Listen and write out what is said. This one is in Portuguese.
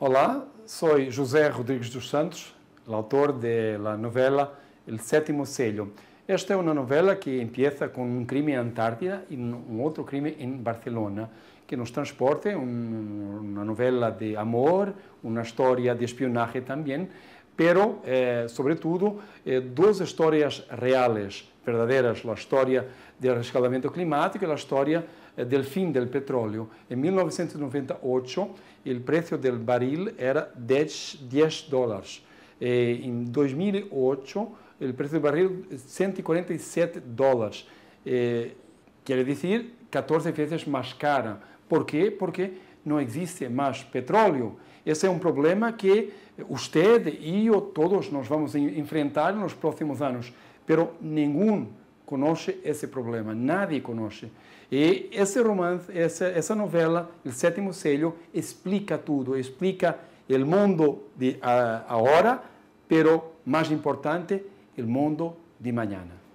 Olá, sou José Rodrigues dos Santos, autor da novela El Sétimo Selho. Esta é uma novela que empieza com um crime em Antártida e um outro crime em Barcelona, que nos transporta uma novela de amor, uma história de espionagem também, pero eh, sobretudo eh, duas histórias reais, verdadeiras, a história do rescaldamento climático e a história eh, do fim do petróleo. Em 1998, o preço do barril era 10, 10 dólares. Eh, em 2008, o preço do barril 147 dólares, eh, quer dizer, 14 vezes mais cara. Por quê? Porque não existe mais petróleo. Esse é um problema que você e eu, todos nós vamos enfrentar nos próximos anos, pero nenhum conhece esse problema, nadie conhece. E esse romance, essa, essa novela, O Sétimo Selho, explica tudo, explica o mundo de agora, pero mais importante, o mundo de amanhã.